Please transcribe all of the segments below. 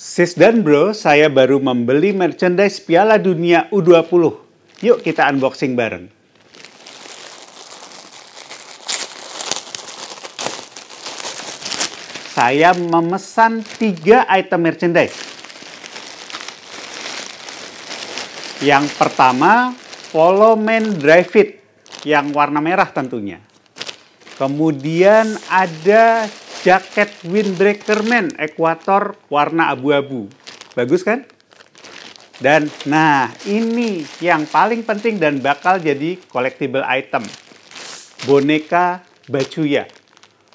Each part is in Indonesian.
Sis dan bro, saya baru membeli merchandise Piala Dunia U20. Yuk kita unboxing bareng. Saya memesan tiga item merchandise. Yang pertama, Polo men Dry Fit yang warna merah tentunya. Kemudian ada jaket windbreaker man Ekuator, warna abu-abu. Bagus kan? Dan nah ini yang paling penting dan bakal jadi collectible item. Boneka Bacuya.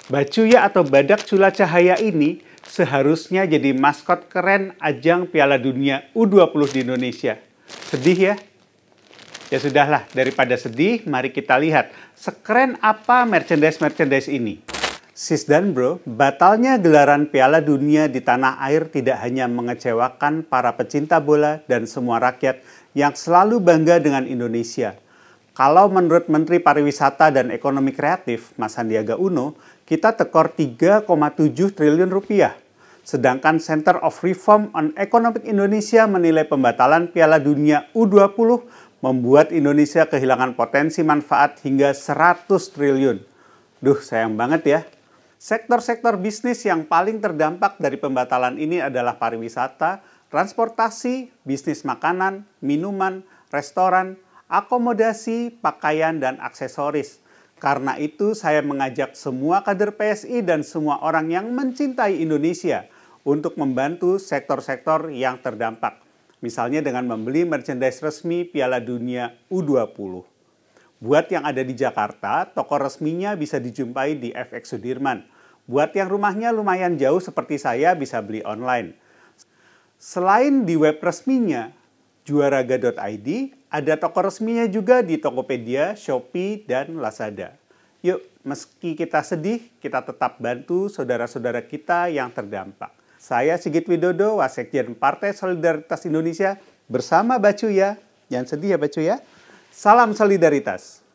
Bacuya atau badak cula cahaya ini seharusnya jadi maskot keren ajang Piala Dunia U20 di Indonesia. Sedih ya? Ya sudahlah, daripada sedih, mari kita lihat sekeren apa merchandise-merchandise ini. Sis dan bro, batalnya gelaran Piala Dunia di tanah air tidak hanya mengecewakan para pecinta bola dan semua rakyat yang selalu bangga dengan Indonesia. Kalau menurut Menteri Pariwisata dan Ekonomi Kreatif, Mas Sandiaga Uno, kita tekor 3,7 triliun rupiah. Sedangkan Center of Reform on Economic Indonesia menilai pembatalan Piala Dunia U20 membuat Indonesia kehilangan potensi manfaat hingga 100 triliun. Duh, sayang banget ya. Sektor-sektor bisnis yang paling terdampak dari pembatalan ini adalah pariwisata, transportasi, bisnis makanan, minuman, restoran, akomodasi, pakaian, dan aksesoris. Karena itu, saya mengajak semua kader PSI dan semua orang yang mencintai Indonesia untuk membantu sektor-sektor yang terdampak, misalnya dengan membeli merchandise resmi Piala Dunia U20. Buat yang ada di Jakarta, toko resminya bisa dijumpai di FX Sudirman. Buat yang rumahnya lumayan jauh seperti saya bisa beli online. Selain di web resminya, juaraga.id, ada toko resminya juga di Tokopedia, Shopee, dan Lazada. Yuk, meski kita sedih, kita tetap bantu saudara-saudara kita yang terdampak. Saya Sigit Widodo, Wasekjen Partai Solidaritas Indonesia, bersama Bacu ya. Jangan sedih ya Bacu ya. Salam solidaritas.